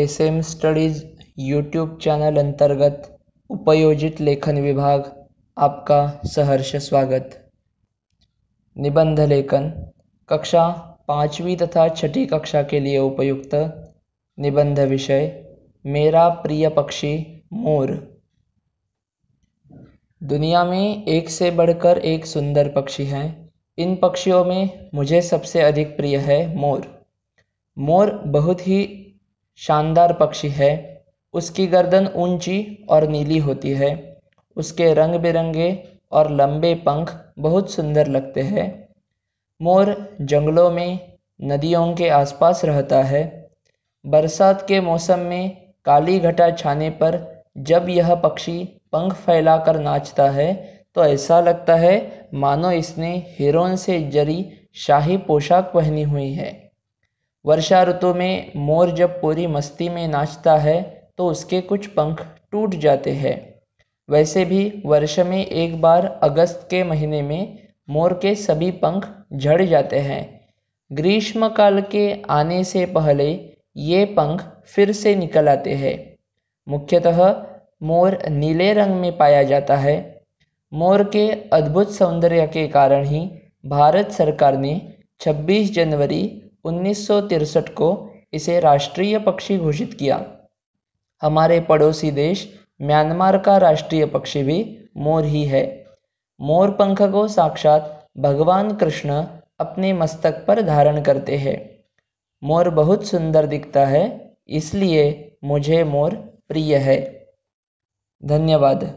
S M studies YouTube channel अंतर्गत उपयोजित लेखन विभाग आपका सहर्ष स्वागत निबंध लेखन कक्षा पाँचवीं तथा छठी कक्षा के लिए उपयुक्त निबंध विषय मेरा प्रिय पक्षी मोर दुनिया में एक से बढ़कर एक सुंदर पक्षी हैं इन पक्षियों में मुझे सबसे अधिक प्रिय है मोर मोर बहुत ही शानदार पक्षी है उसकी गर्दन ऊंची और नीली होती है उसके रंग बिरंगे और लंबे पंख बहुत सुंदर लगते हैं मोर जंगलों में नदियों के आसपास रहता है बरसात के मौसम में काली घटा छाने पर जब यह पक्षी पंख फैलाकर नाचता है तो ऐसा लगता है मानो इसने हिरोन से जरी शाही पोशाक पहनी हुई है वर्षा ऋतु में मोर जब पूरी मस्ती में नाचता है तो उसके कुछ पंख टूट जाते हैं वैसे भी वर्ष में एक बार अगस्त के महीने में मोर के सभी पंख झड़ जाते हैं ग्रीष्म काल के आने से पहले ये पंख फिर से निकल आते हैं मुख्यतः मोर नीले रंग में पाया जाता है मोर के अद्भुत सौंदर्य के कारण ही भारत सरकार ने 26 जनवरी उन्नीस को इसे राष्ट्रीय पक्षी घोषित किया हमारे पड़ोसी देश म्यांमार का राष्ट्रीय पक्षी भी मोर ही है मोर पंख को साक्षात भगवान कृष्ण अपने मस्तक पर धारण करते हैं मोर बहुत सुंदर दिखता है इसलिए मुझे मोर प्रिय है धन्यवाद